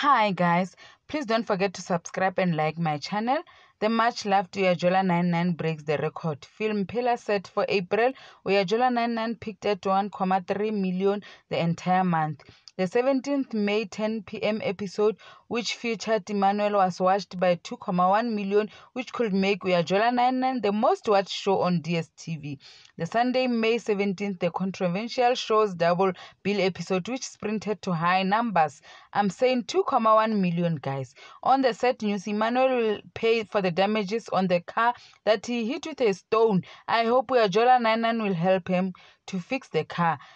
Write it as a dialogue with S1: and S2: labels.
S1: Hi guys, please don't forget to subscribe and like my channel. The much-loved Uyajola 99 breaks the record. Film Pillar set for April, Uyajola 99 peaked at 1.3 million the entire month. The 17th May 10 p.m. episode, which featured Emmanuel, was watched by 2.1 million, which could make Uyajola 99 the most watched show on DSTV. The Sunday, May 17th, the controversial show's double bill episode, which sprinted to high numbers. I'm saying 2.1 million, guys. On the set news, Emmanuel will pay for the damages on the car that he hit with a stone. I hope Uyajola 99 will help him to fix the car.